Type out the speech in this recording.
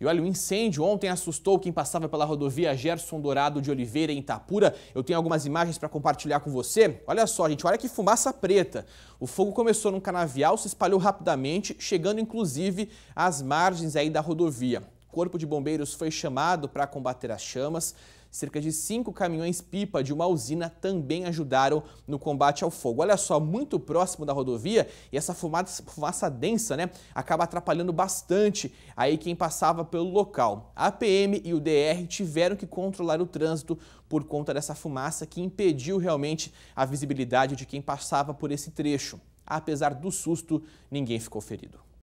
E olha, o incêndio ontem assustou quem passava pela rodovia Gerson Dourado de Oliveira, em Itapura. Eu tenho algumas imagens para compartilhar com você. Olha só, gente, olha que fumaça preta. O fogo começou num canavial, se espalhou rapidamente, chegando inclusive às margens aí da rodovia. Corpo de Bombeiros foi chamado para combater as chamas. Cerca de cinco caminhões-pipa de uma usina também ajudaram no combate ao fogo. Olha só, muito próximo da rodovia e essa fumaça, fumaça densa, né? Acaba atrapalhando bastante aí quem passava pelo local. A PM e o DR tiveram que controlar o trânsito por conta dessa fumaça que impediu realmente a visibilidade de quem passava por esse trecho. Apesar do susto, ninguém ficou ferido.